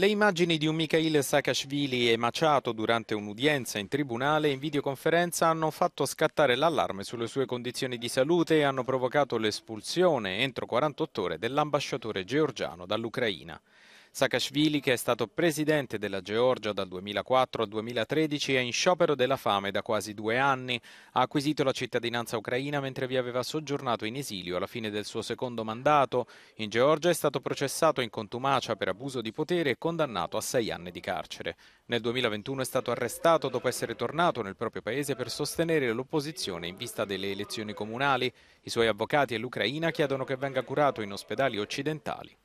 Le immagini di un Mikhail Saakashvili emaciato durante un'udienza in tribunale in videoconferenza hanno fatto scattare l'allarme sulle sue condizioni di salute e hanno provocato l'espulsione entro 48 ore dell'ambasciatore georgiano dall'Ucraina. Saakashvili, che è stato presidente della Georgia dal 2004 al 2013, è in sciopero della fame da quasi due anni. Ha acquisito la cittadinanza ucraina mentre vi aveva soggiornato in esilio alla fine del suo secondo mandato. In Georgia è stato processato in contumacia per abuso di potere e condannato a sei anni di carcere. Nel 2021 è stato arrestato dopo essere tornato nel proprio paese per sostenere l'opposizione in vista delle elezioni comunali. I suoi avvocati e l'Ucraina chiedono che venga curato in ospedali occidentali.